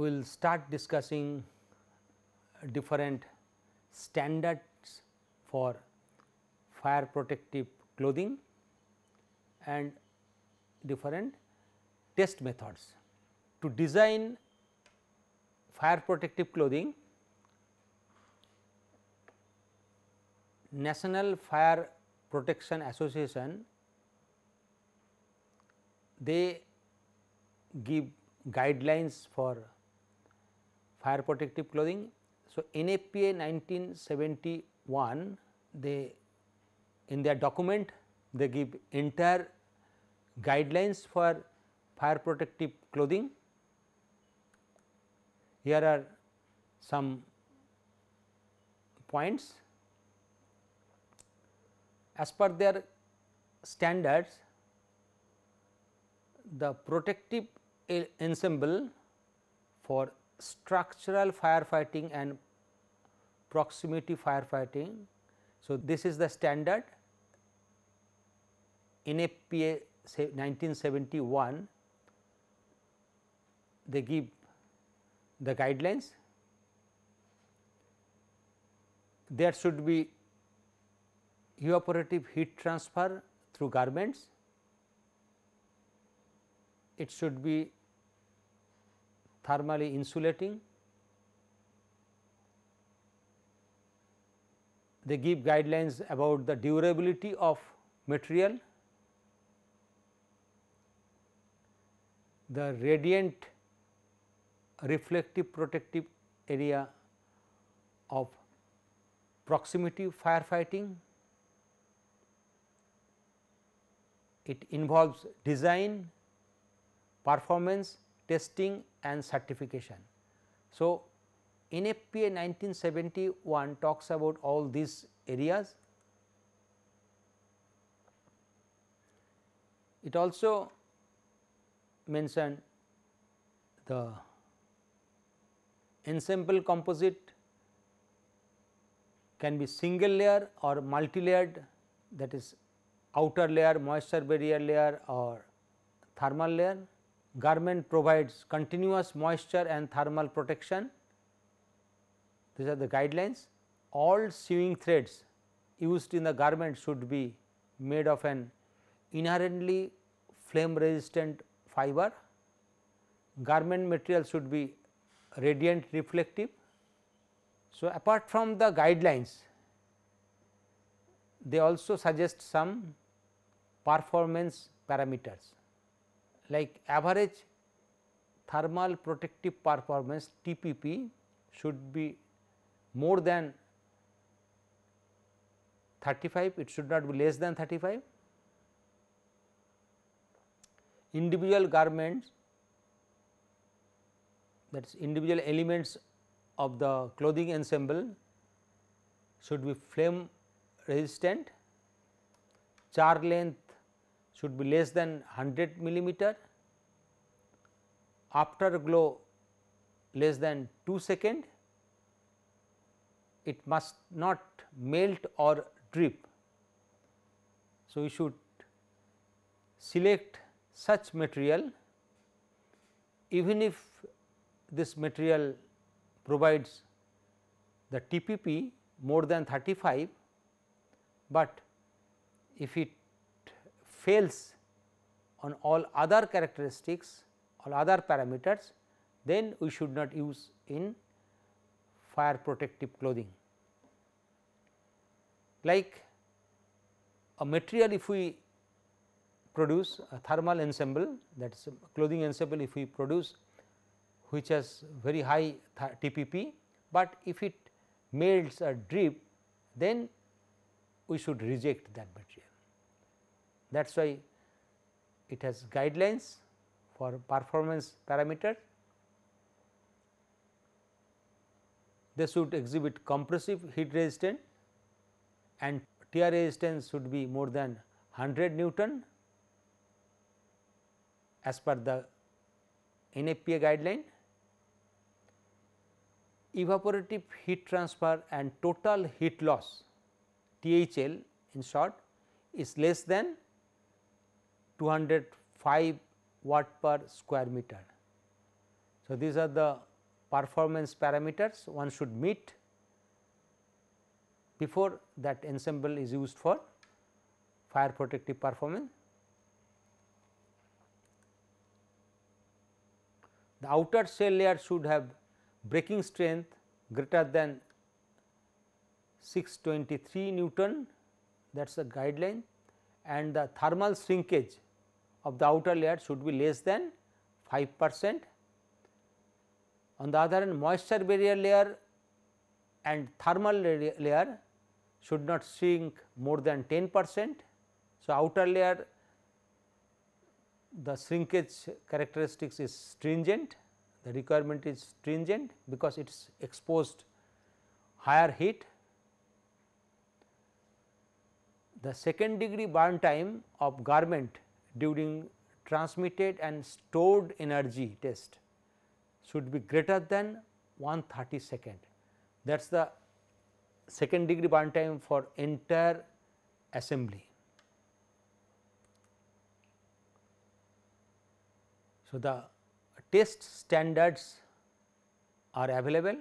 we will start discussing different standards for fire protective clothing and different test methods. To design fire protective clothing, National Fire Protection Association they give guidelines for fire protective clothing. So, NAPA 1971 they in their document they give entire guidelines for fire protective clothing. Here are some points. As per their standards, the protective ensemble for structural firefighting and proximity firefighting. So, this is the standard NFPA 1971 they give the guidelines there should be evaporative heat transfer through garments it should be thermally insulating. They give guidelines about the durability of material, the radiant reflective protective area of proximity firefighting. It involves design, performance, testing and certification. So, NFPA 1971 talks about all these areas. It also mentioned the ensemble composite can be single layer or multi-layered that is outer layer, moisture barrier layer or thermal layer garment provides continuous moisture and thermal protection. These are the guidelines. All sewing threads used in the garment should be made of an inherently flame resistant fiber. Garment material should be radiant reflective. So, apart from the guidelines, they also suggest some performance parameters like average thermal protective performance TPP should be more than 35, it should not be less than 35. Individual garments that is individual elements of the clothing ensemble should be flame resistant, char length should be less than 100 millimeter, After glow, less than 2 second, it must not melt or drip. So, we should select such material even if this material provides the TPP more than 35, but if it fails on all other characteristics all other parameters then we should not use in fire protective clothing. Like a material if we produce a thermal ensemble that is clothing ensemble if we produce which has very high TPP, but if it melts or drip then we should reject that material. That is why it has guidelines for performance parameter. They should exhibit compressive heat resistance and tear resistance should be more than 100 Newton as per the NFPA guideline. Evaporative heat transfer and total heat loss THL in short is less than 205 watt per square meter. So, these are the performance parameters one should meet before that ensemble is used for fire protective performance. The outer shell layer should have breaking strength greater than 623 Newton that is the guideline and the thermal shrinkage of the outer layer should be less than 5 percent. On the other hand moisture barrier layer and thermal layer should not shrink more than 10 percent. So, outer layer the shrinkage characteristics is stringent, the requirement is stringent because it is exposed higher heat. The second degree burn time of garment during transmitted and stored energy test should be greater than 130 second. That is the second degree burn time for entire assembly. So, the test standards are available.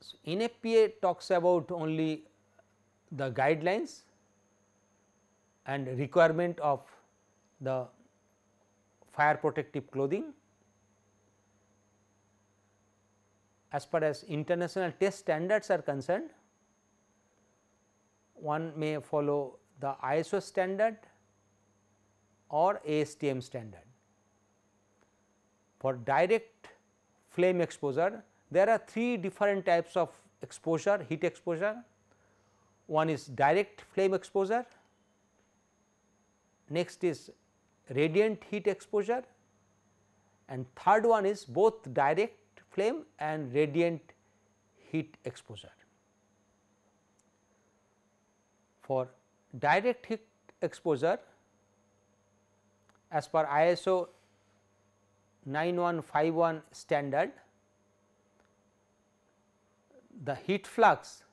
So, NFPA talks about only the guidelines and requirement of the fire protective clothing. As far as international test standards are concerned, one may follow the ISO standard or ASTM standard. For direct flame exposure, there are three different types of exposure, heat exposure. One is direct flame exposure, next is radiant heat exposure and third one is both direct flame and radiant heat exposure. For direct heat exposure as per ISO 9151 standard the heat flux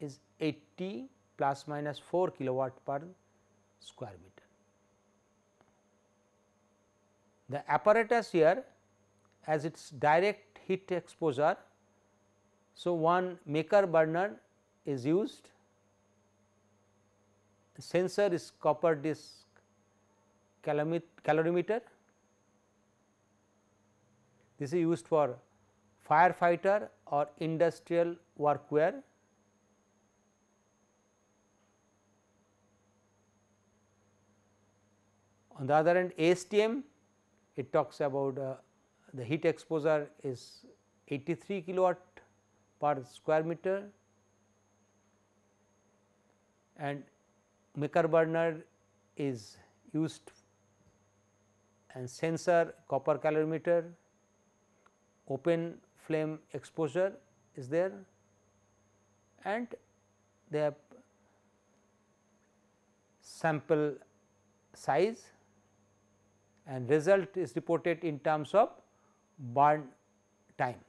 is 80 plus minus 4 kilowatt per square meter. The apparatus here as its direct heat exposure. So, one maker burner is used, sensor is copper disc calorimeter. This is used for firefighter or industrial workwear On the other hand ASTM it talks about uh, the heat exposure is 83 kilowatt per square meter and maker burner is used and sensor copper calorimeter open flame exposure is there and they have sample size and result is reported in terms of burn time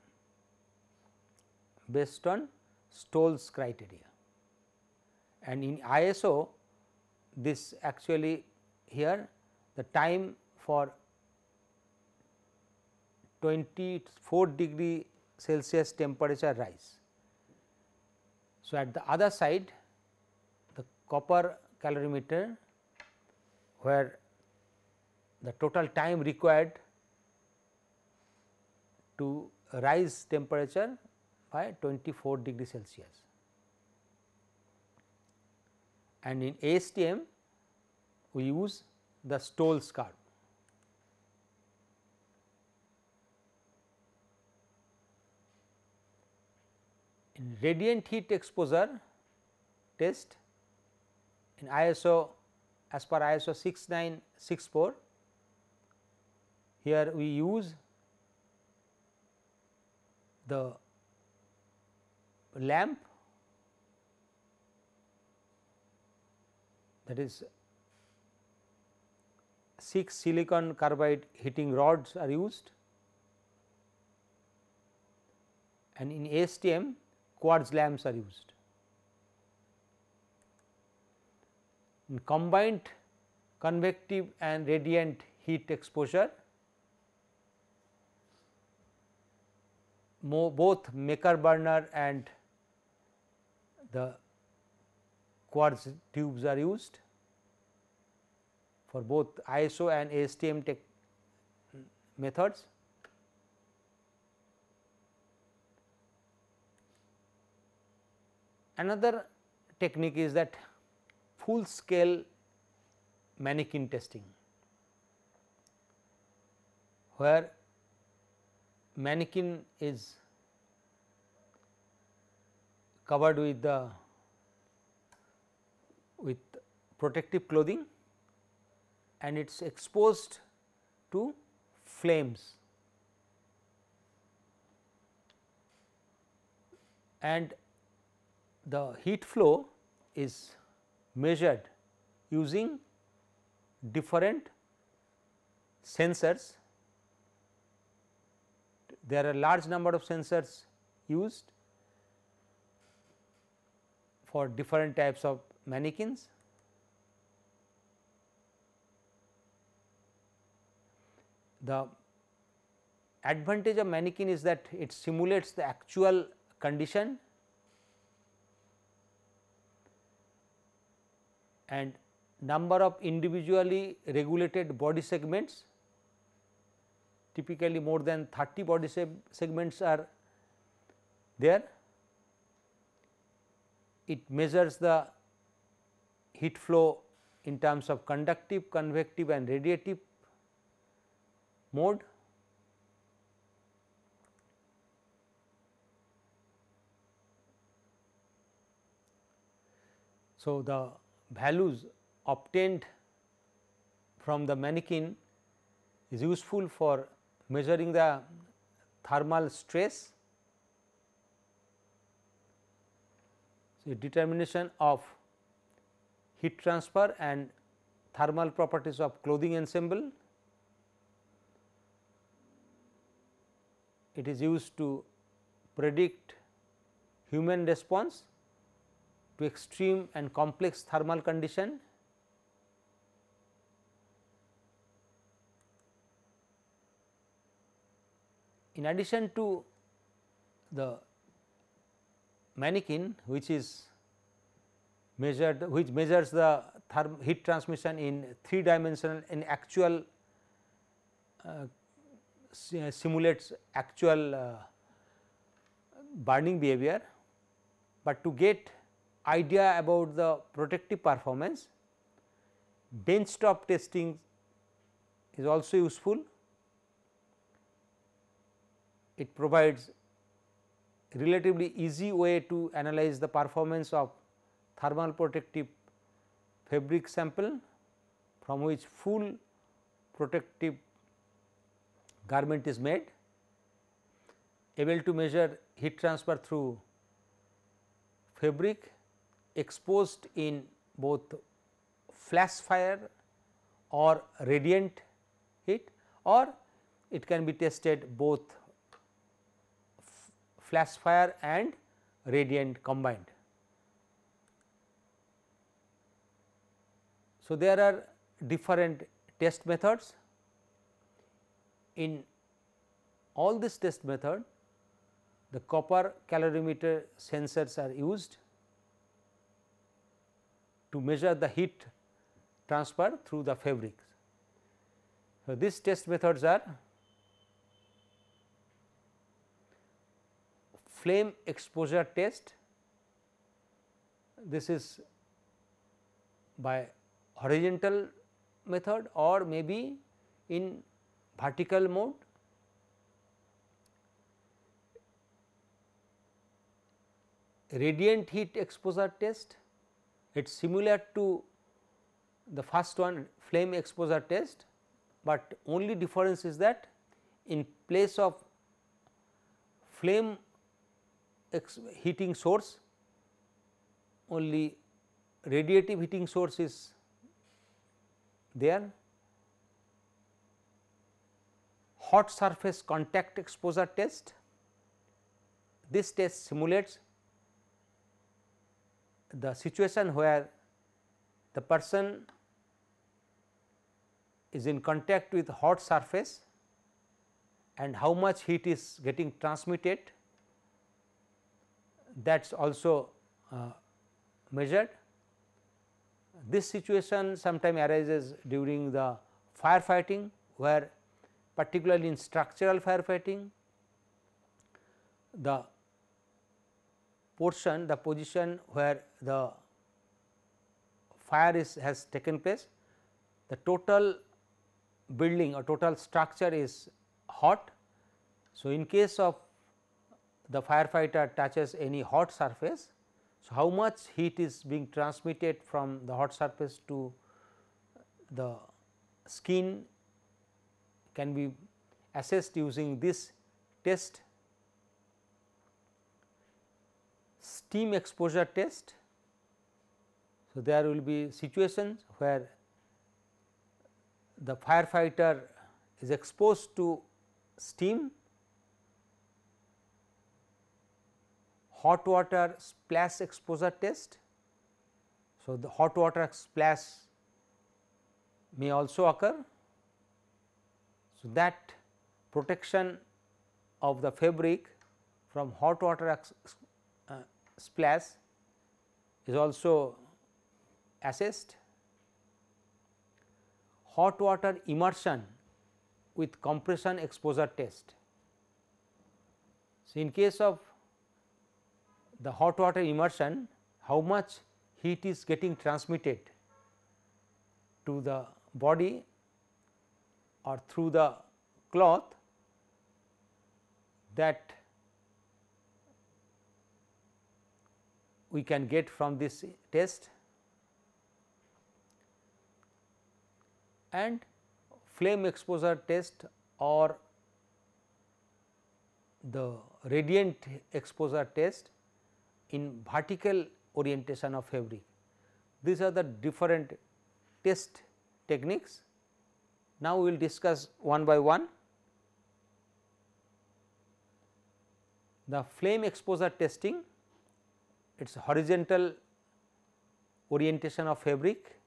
based on Stoll's criteria. And in ISO this actually here the time for 24 degree Celsius temperature rise. So, at the other side the copper calorimeter where the total time required to rise temperature by 24 degree Celsius. And in ASTM we use the Stolz curve. In radiant heat exposure test in ISO as per ISO 6964 here we use the lamp that is 6 silicon carbide heating rods are used and in ASTM quartz lamps are used. In combined convective and radiant heat exposure both Maker burner and the quartz tubes are used for both ISO and ASTM tech methods. Another technique is that full scale mannequin testing where mannequin is covered with the with protective clothing and it is exposed to flames. And the heat flow is measured using different sensors there are large number of sensors used for different types of mannequins. The advantage of mannequin is that it simulates the actual condition and number of individually regulated body segments typically more than 30 body segments are there. It measures the heat flow in terms of conductive, convective and radiative mode. So, the values obtained from the mannequin is useful for measuring the thermal stress, so determination of heat transfer and thermal properties of clothing ensemble. It is used to predict human response to extreme and complex thermal condition in addition to the mannequin which is measured which measures the therm heat transmission in three dimensional in actual uh, simulates actual uh, burning behavior, but to get idea about the protective performance bench top testing is also useful it provides relatively easy way to analyze the performance of thermal protective fabric sample from which full protective garment is made, able to measure heat transfer through fabric exposed in both flash fire or radiant heat or it can be tested both flash fire and radiant combined. So, there are different test methods. In all this test method, the copper calorimeter sensors are used to measure the heat transfer through the fabric. So, these test methods are flame exposure test. This is by horizontal method or maybe in vertical mode. Radiant heat exposure test, it is similar to the first one flame exposure test, but only difference is that in place of flame heating source, only radiative heating source is there. Hot surface contact exposure test, this test simulates the situation where the person is in contact with hot surface and how much heat is getting transmitted that is also uh, measured. This situation sometimes arises during the firefighting where particularly in structural firefighting the portion the position where the fire is has taken place the total building or total structure is hot. So, in case of the firefighter touches any hot surface. So, how much heat is being transmitted from the hot surface to the skin can be assessed using this test steam exposure test. So, there will be situations where the firefighter is exposed to steam hot water splash exposure test. So, the hot water splash may also occur. So, that protection of the fabric from hot water uh, splash is also assessed. Hot water immersion with compression exposure test. So, in case of the hot water immersion how much heat is getting transmitted to the body or through the cloth that we can get from this test and flame exposure test or the radiant exposure test in vertical orientation of fabric. These are the different test techniques. Now, we will discuss one by one. The flame exposure testing, its horizontal orientation of fabric.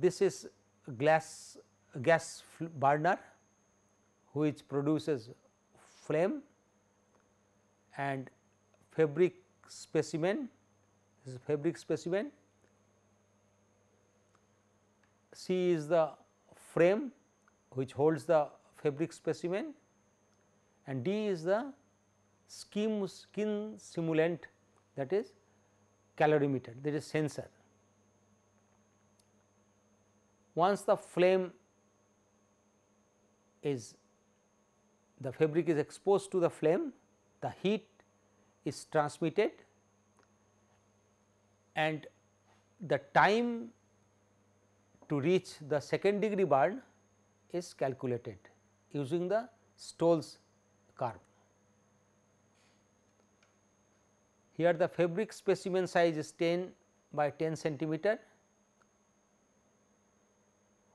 This is glass gas burner which produces flame and fabric specimen this is fabric specimen C is the frame which holds the fabric specimen and D is the skin, skin simulant that is calorimeter that is sensor. Once the flame is the fabric is exposed to the flame the heat is transmitted and the time to reach the second degree burn is calculated using the Stoll's curve. Here the fabric specimen size is 10 by 10 centimeter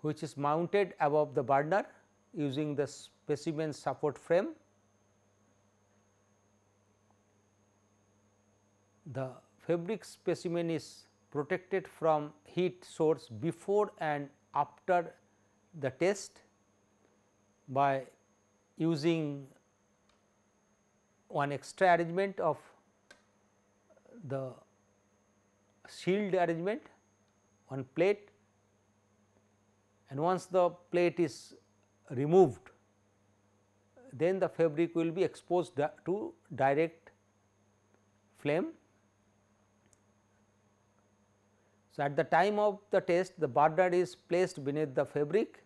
which is mounted above the burner using the specimen support frame the fabric specimen is protected from heat source before and after the test by using one extra arrangement of the shield arrangement one plate and once the plate is removed then the fabric will be exposed to direct flame So, at the time of the test the bar is placed beneath the fabric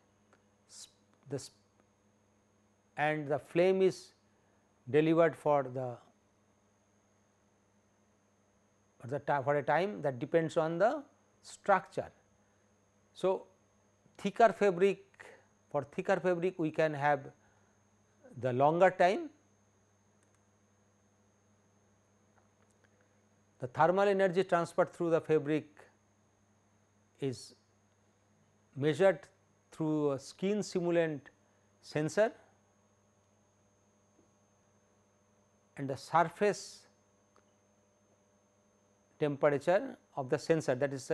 the and the flame is delivered for the for the for a time that depends on the structure. So, thicker fabric for thicker fabric we can have the longer time. The thermal energy transferred through the fabric is measured through a skin simulant sensor and the surface temperature of the sensor that is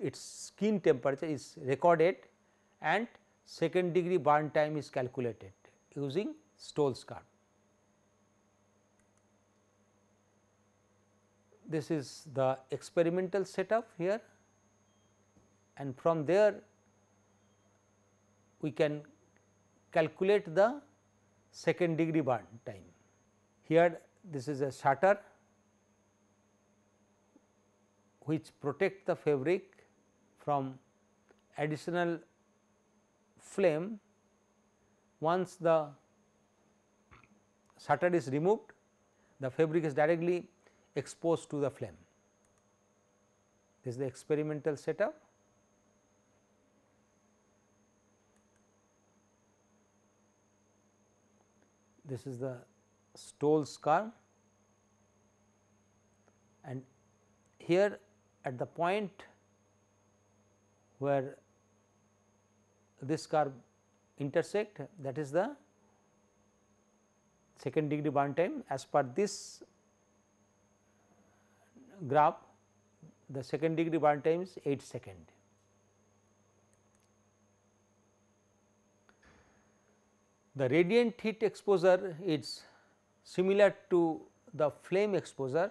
its skin temperature is recorded and second degree burn time is calculated using Stolz curve. This is the experimental setup here and from there we can calculate the second degree burn time. Here this is a shutter which protect the fabric from additional flame once the shutter is removed the fabric is directly exposed to the flame. This is the experimental setup. this is the Stolz curve and here at the point where this curve intersect that is the second degree Burn time as per this graph the second degree Burn time is 8 second. The radiant heat exposure is similar to the flame exposure,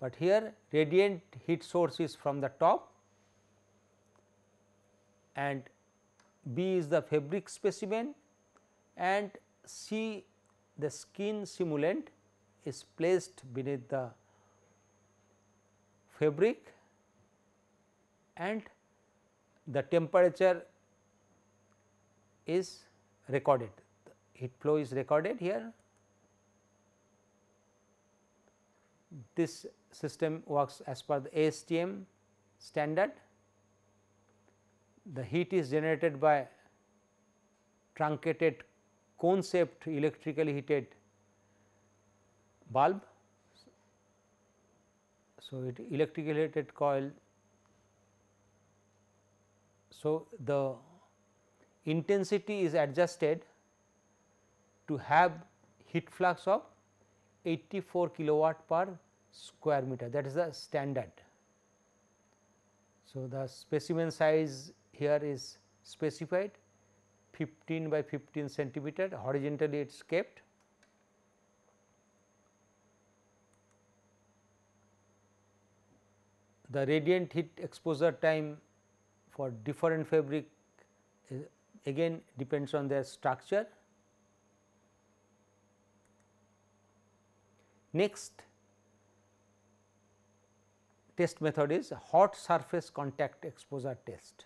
but here radiant heat source is from the top and B is the fabric specimen and C the skin simulant is placed beneath the fabric and the temperature is recorded, the heat flow is recorded here. This system works as per the ASTM standard. The heat is generated by truncated cone shaped electrically heated bulb. So, it electrically heated coil. So, the intensity is adjusted to have heat flux of 84 kilowatt per square meter that is the standard. So, the specimen size here is specified 15 by 15 centimeter horizontally it is kept. The radiant heat exposure time for different fabric is again depends on their structure. Next test method is hot surface contact exposure test.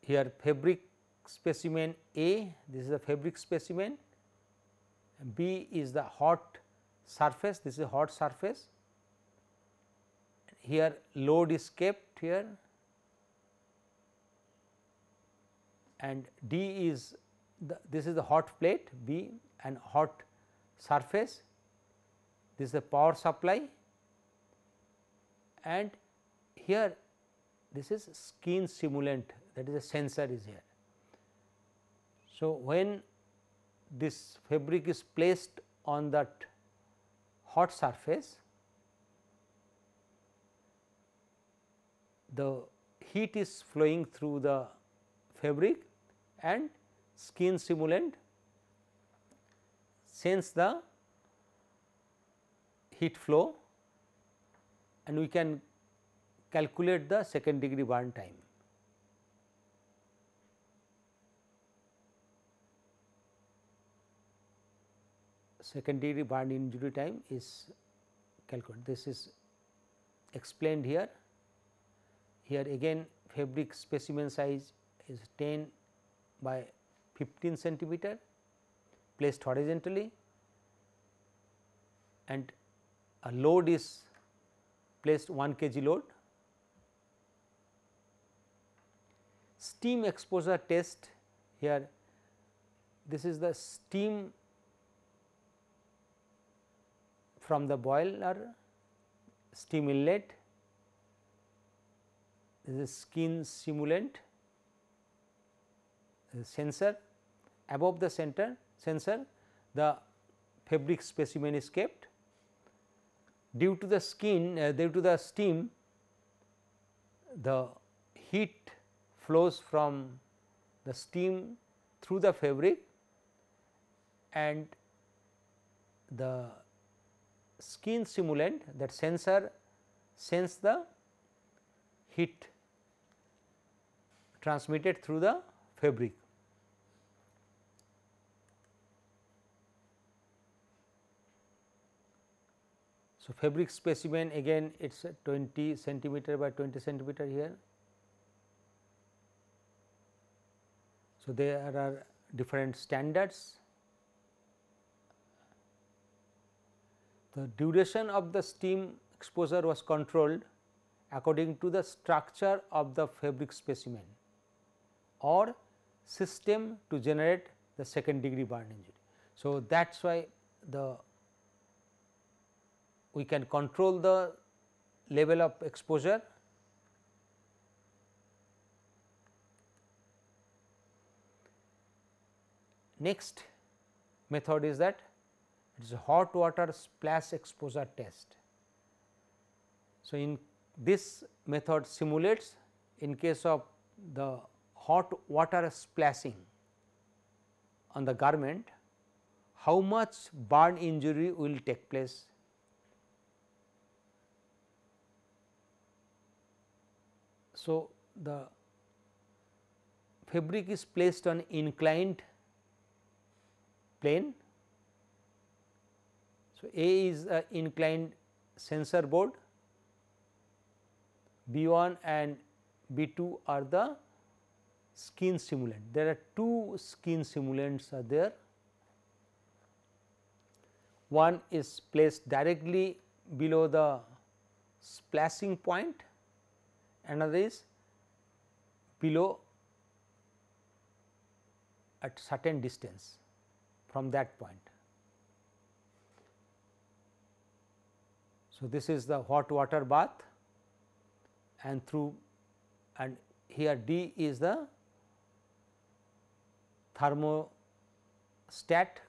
Here fabric specimen A, this is a fabric specimen, B is the hot surface, this is a hot surface. Here load is kept here and D is the, this is the hot plate B and hot surface, this is the power supply and here this is skin simulant that is a sensor is here. So, when this fabric is placed on that hot surface, the heat is flowing through the fabric and skin stimulant sense the heat flow and we can calculate the second degree burn time. Second degree burn injury time is calculated. This is explained here. Here again fabric specimen size is 10 by 15 centimeter placed horizontally and a load is placed 1 kg load. Steam exposure test here this is the steam from the boiler steam inlet this is skin simulant sensor above the center sensor the fabric specimen is kept. Due to the skin uh, due to the steam the heat flows from the steam through the fabric and the skin simulant that sensor sense the heat transmitted through the fabric. fabric specimen again it is 20 centimeter by 20 centimeter here. So, there are different standards. The duration of the steam exposure was controlled according to the structure of the fabric specimen or system to generate the second degree burn injury. So, that is why the we can control the level of exposure Next method is that it is hot water splash exposure test. So, in this method simulates in case of the hot water splashing on the garment, how much burn injury will take place So, the fabric is placed on inclined plane. So, A is a inclined sensor board, B 1 and B 2 are the skin simulant. There are two skin simulants are there. One is placed directly below the splashing point another is below at certain distance from that point. So, this is the hot water bath and through and here D is the thermostat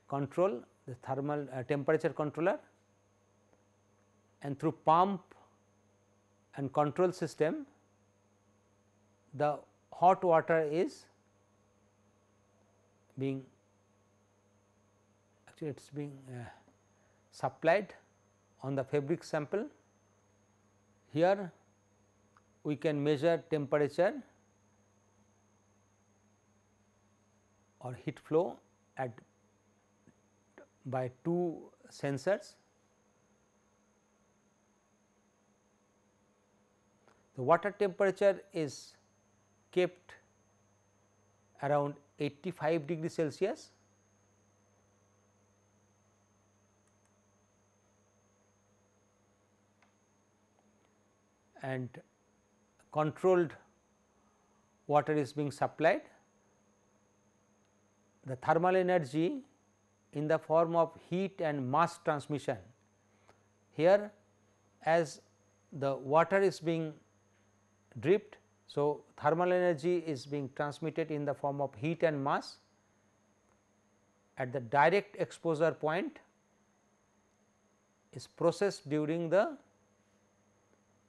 control the thermal uh, temperature controller and through pump and control system the hot water is being actually it is being uh, supplied on the fabric sample. Here we can measure temperature or heat flow at by two sensors. The water temperature is kept around 85 degree Celsius. and controlled water is being supplied. The thermal energy in the form of heat and mass transmission. Here as the water is being dripped so, thermal energy is being transmitted in the form of heat and mass at the direct exposure point is processed during the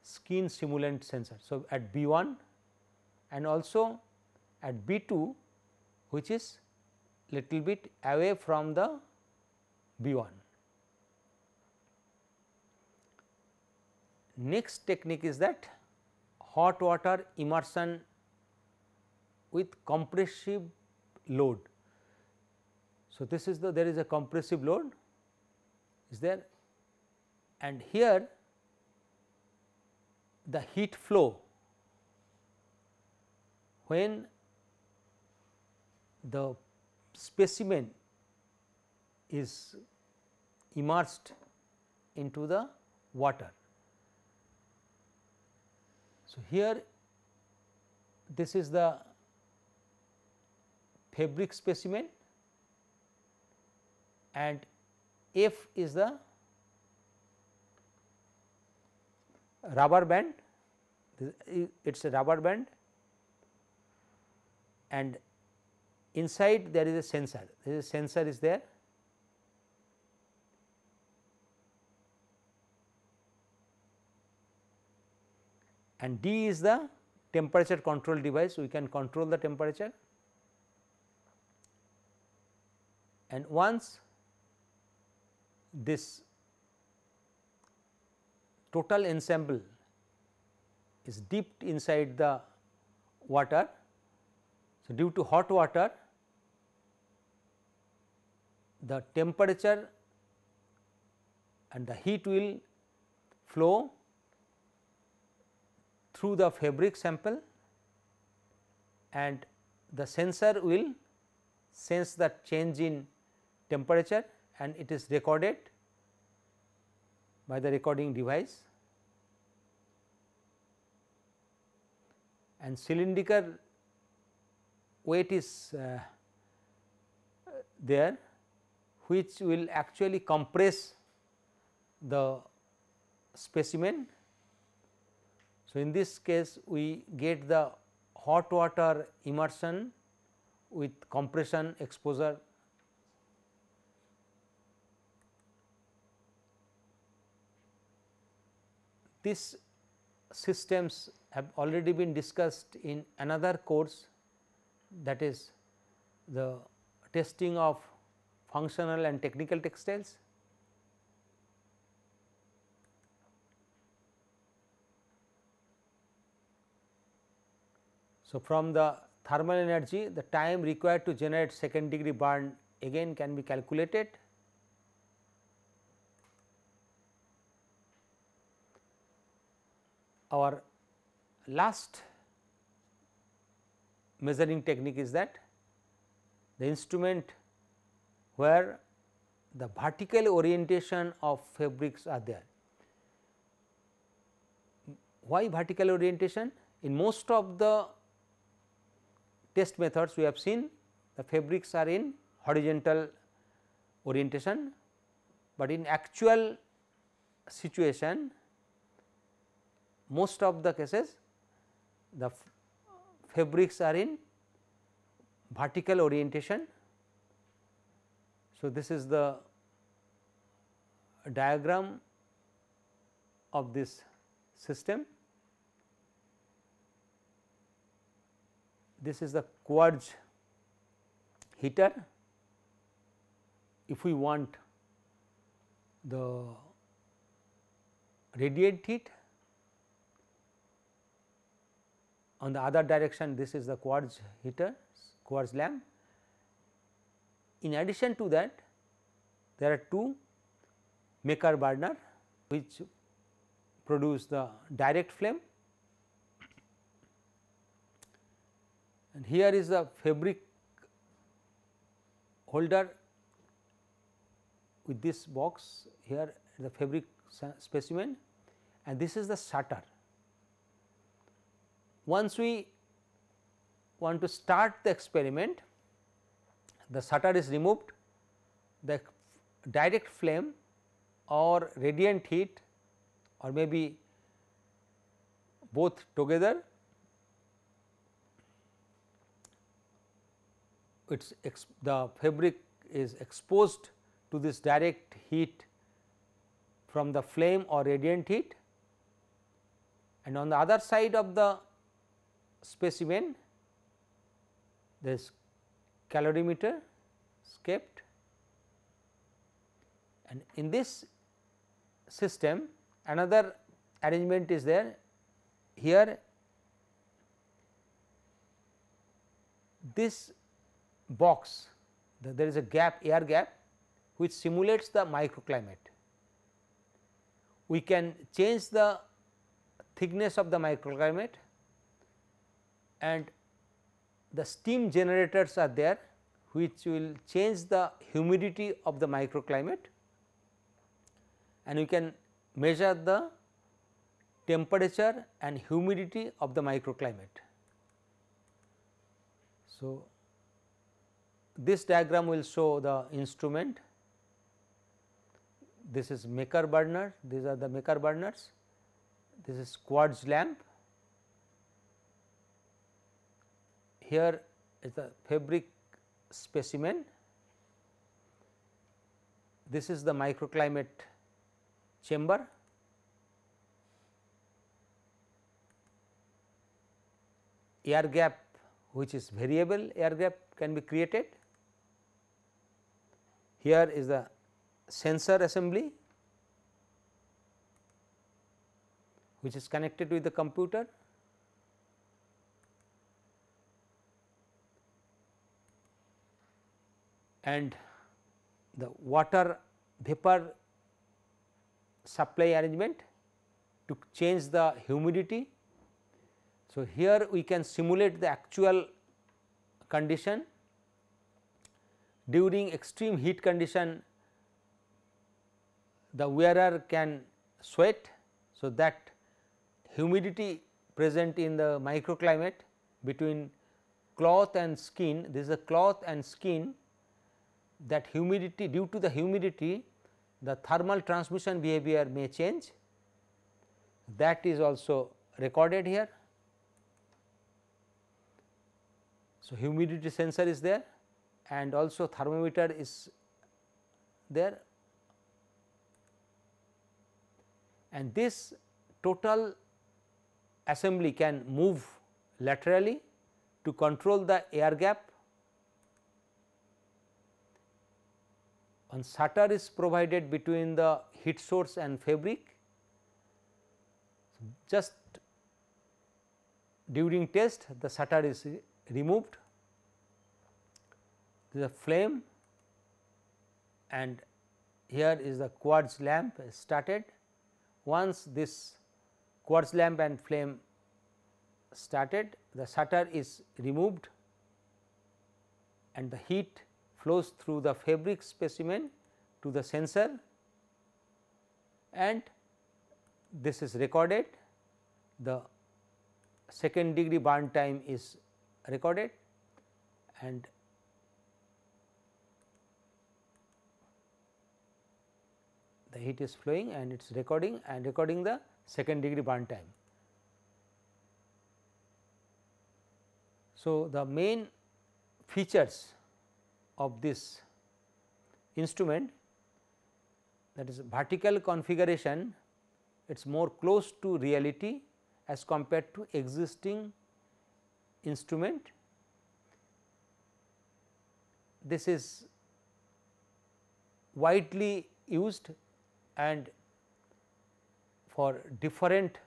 skin simulant sensor. So, at B 1 and also at B 2 which is little bit away from the B 1. Next technique is that hot water immersion with compressive load. So, this is the there is a compressive load is there and here the heat flow when the specimen is immersed into the water so, here this is the fabric specimen and F is the rubber band, it is a rubber band and inside there is a sensor, is a sensor is there and D is the temperature control device we can control the temperature and once this total ensemble is dipped inside the water. So, due to hot water the temperature and the heat will flow through the fabric sample and the sensor will sense the change in temperature and it is recorded by the recording device. And cylindrical weight is uh, there which will actually compress the specimen so, in this case we get the hot water immersion with compression exposure These systems have already been discussed in another course that is the testing of functional and technical textiles. So, from the thermal energy the time required to generate second degree burn again can be calculated. Our last measuring technique is that the instrument where the vertical orientation of fabrics are there. Why vertical orientation? In most of the test methods we have seen the fabrics are in horizontal orientation, but in actual situation most of the cases the fabrics are in vertical orientation. So, this is the diagram of this system. this is the quartz heater if we want the radiant heat on the other direction this is the quartz heater quartz lamp. In addition to that there are two maker burner which produce the direct flame and here is the fabric holder with this box here the fabric specimen and this is the shutter. Once we want to start the experiment, the shutter is removed, the direct flame or radiant heat or maybe both together it's the fabric is exposed to this direct heat from the flame or radiant heat and on the other side of the specimen this calorimeter is kept and in this system another arrangement is there here this box there is a gap air gap which simulates the microclimate. We can change the thickness of the microclimate and the steam generators are there which will change the humidity of the microclimate and we can measure the temperature and humidity of the microclimate. So, this diagram will show the instrument. This is Maker burner, these are the Maker burners, this is quartz lamp. Here is the fabric specimen, this is the microclimate chamber. air gap which is variable air gap can be created here is the sensor assembly which is connected with the computer. and the water vapor supply arrangement to change the humidity. So, here we can simulate the actual condition during extreme heat condition the wearer can sweat. So, that humidity present in the microclimate between cloth and skin this is a cloth and skin that humidity due to the humidity the thermal transmission behavior may change that is also recorded here. So, humidity sensor is there and also thermometer is there and this total assembly can move laterally to control the air gap. and shutter is provided between the heat source and fabric. Just during test the shutter is removed this is a flame and here is the quartz lamp started. Once this quartz lamp and flame started, the shutter is removed and the heat flows through the fabric specimen to the sensor and this is recorded. The second degree burn time is recorded and the heat is flowing and it is recording and recording the second degree burn time. So, the main features of this instrument that is vertical configuration it is more close to reality as compared to existing instrument. This is widely used and for different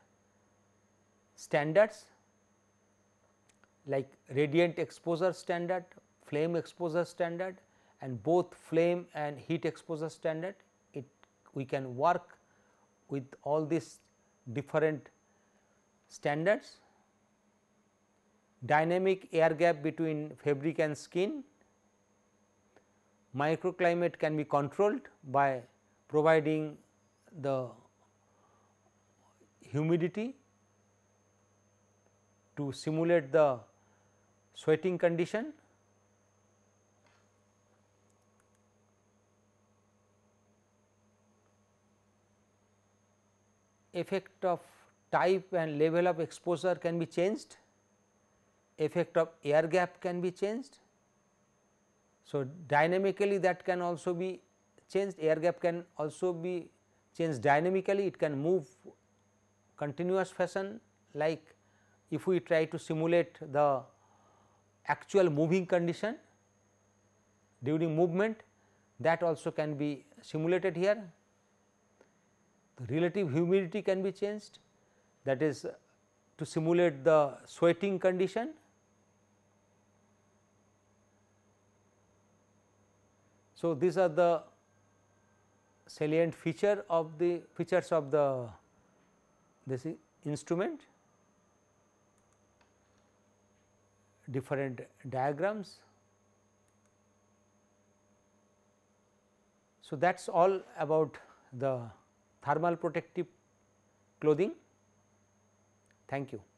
standards like radiant exposure standard, flame exposure standard and both flame and heat exposure standard it we can work with all these different standards. Dynamic air gap between fabric and skin, microclimate can be controlled by providing the humidity to simulate the sweating condition effect of type and level of exposure can be changed, effect of air gap can be changed. So, dynamically that can also be changed air gap can also be changed dynamically, it can move continuous fashion like if we try to simulate the actual moving condition during movement that also can be simulated here. The relative humidity can be changed that is to simulate the sweating condition. So, these are the salient feature of the features of the this instrument, different diagrams. So, that is all about the thermal protective clothing. Thank you.